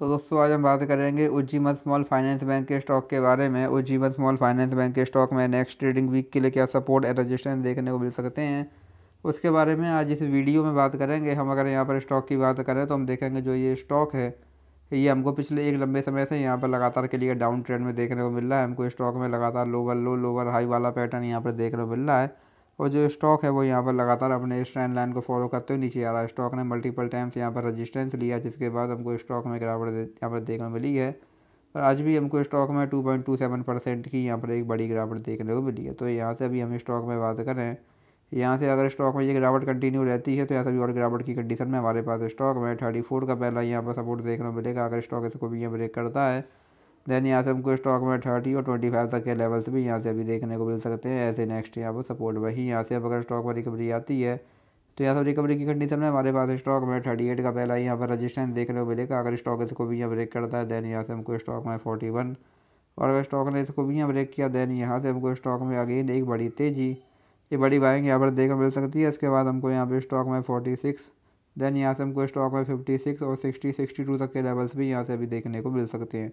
तो दोस्तों आज हम बात करेंगे उज्जीवन स्मॉल फाइनेंस बैंक के स्टॉक के बारे में उज्जीवन स्मॉल फाइनेंस बैंक के स्टॉक में नेक्स्ट ट्रेडिंग वीक के लिए क्या सपोर्ट एंड रजिस्टेंस देखने को मिल सकते हैं उसके बारे में आज इस वीडियो में बात करेंगे हम अगर यहाँ पर स्टॉक की बात करें तो हम देखेंगे जो ये स्टॉक है ये हमको पिछले एक लंबे समय से यहाँ पर लगातार के लिए डाउन ट्रेंड में देखने को मिल रहा है हमको स्टॉक में लगातार लोवर लो लोवर हाई वाला पैटर्न यहाँ पर देखने को मिल रहा है और जो स्टॉक है वो यहाँ पर लगातार अपने इस ट्रेंड लाइन को फॉलो करते हुए नीचे आ रहा है स्टॉक ने मल्टीपल टाइम्स यहाँ पर रजिस्टेंस लिया जिसके बाद हमको स्टॉक में गिरावट यहाँ पर देखने को मिली है और आज भी हमको स्टॉक में two point two seven percent की यहाँ पर एक बड़ी गिरावट देखने को मिली है तो यहाँ से अभी हम स्टॉक में बात कर रहे हैं यहाँ से अगर स्टॉक में ये गिरावट कंटिन्यू रहती है तो यहाँ से भी और गिरावट की कंडीशन में हमारे पास स्टॉक में थर्टी फोर का पहला यहाँ पर सपोर्ट देखने को मिलेगा अगर स्टॉक इसको भी यहाँ ब्रेक करता है देन यहाँ से हमको स्टॉक में थर्टी और ट्वेंटी फाइव तक के लेवल्स भी यहाँ से अभी देखने को मिल सकते हैं ऐसे नेक्स्ट यहाँ पर सपोर्ट वही यहाँ से अब अगर स्टॉक में रिकवरी आती है तो यहाँ से रिकवरी की कंडीशन में हमारे पास स्टॉक में थर्टी एट का पहला यहाँ पर रजिस्टेंस देखने को मिलेगा अगर स्टॉक इसको भी यहाँ ब्रेक करता है देन यहाँ से हमको स्टॉक में फोर्टी वन और अगर स्टॉक ने इसको भी यहाँ ब्रेक किया देन यहाँ से हमको स्टॉक में अगेन एक बड़ी तेज़ी ये बड़ी बाइंग यहाँ पर देखने मिल सकती है इसके बाद हमको यहाँ पर स्टॉक में फोर्टी सिक्स देन यहाँ से हमको स्टॉक में फिफ्टी सिक्स और सिक्सटी सिक्सटी टू तक के लेवल्स भी यहाँ से अभी देखने को मिल सकते हैं